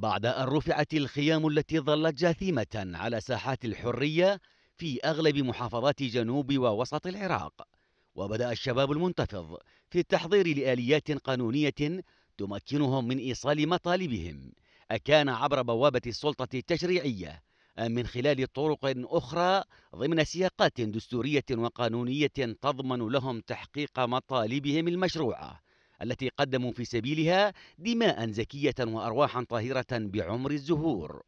بعد أن رفعت الخيام التي ظلت جاثمة على ساحات الحرية في أغلب محافظات جنوب ووسط العراق وبدأ الشباب المنتفض في التحضير لآليات قانونية تمكنهم من إيصال مطالبهم أكان عبر بوابة السلطة التشريعية أم من خلال طرق أخرى ضمن سياقات دستورية وقانونية تضمن لهم تحقيق مطالبهم المشروعة التي قدموا في سبيلها دماء زكية وأرواحا طاهرة بعمر الزهور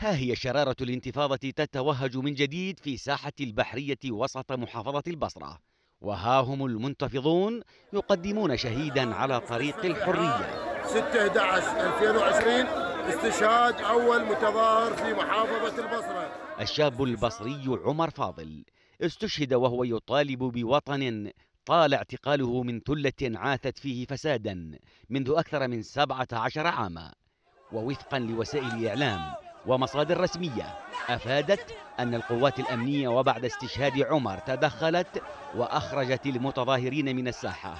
ها هي شرارة الانتفاضة تتوهج من جديد في ساحة البحرية وسط محافظة البصرة وها هم المنتفضون يقدمون شهيدا على طريق الحرية 6/11/2020 استشهاد أول متظاهر في محافظة البصرة الشاب البصري عمر فاضل استشهد وهو يطالب بوطن طال اعتقاله من ثلة عاثت فيه فسادا منذ أكثر من سبعة عشر عاما ووفقا لوسائل الإعلام ومصادر رسمية أفادت أن القوات الأمنية وبعد استشهاد عمر تدخلت وأخرجت المتظاهرين من الساحة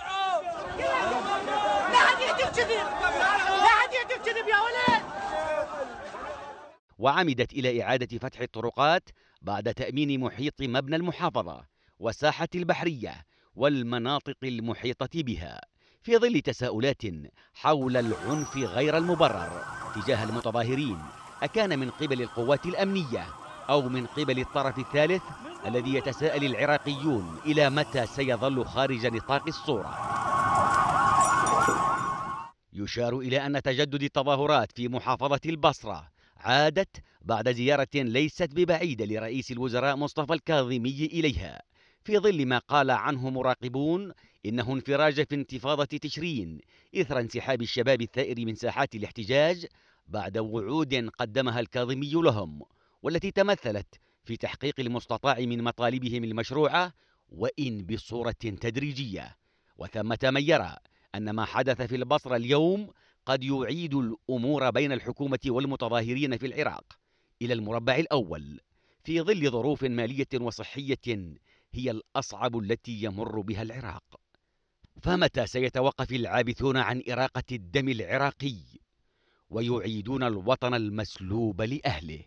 وعمدت إلى إعادة فتح الطرقات بعد تأمين محيط مبنى المحافظة والساحة البحرية والمناطق المحيطة بها في ظل تساؤلات حول العنف غير المبرر تجاه المتظاهرين أكان من قبل القوات الأمنية أو من قبل الطرف الثالث الذي يتساءل العراقيون إلى متى سيظل خارج نطاق الصورة يشار إلى أن تجدد التظاهرات في محافظة البصرة عادت بعد زيارة ليست ببعيدة لرئيس الوزراء مصطفى الكاظمي إليها في ظل ما قال عنه مراقبون إنه انفراج في انتفاضة تشرين إثر انسحاب الشباب الثائر من ساحات الاحتجاج بعد وعود قدمها الكاظمي لهم والتي تمثلت في تحقيق المستطاع من مطالبهم المشروعة وإن بصورة تدريجية وثمة من يرى أن ما حدث في البصرة اليوم قد يعيد الأمور بين الحكومة والمتظاهرين في العراق إلى المربع الأول في ظل ظروف مالية وصحية هي الأصعب التي يمر بها العراق فمتى سيتوقف العابثون عن إراقة الدم العراقي ويعيدون الوطن المسلوب لأهله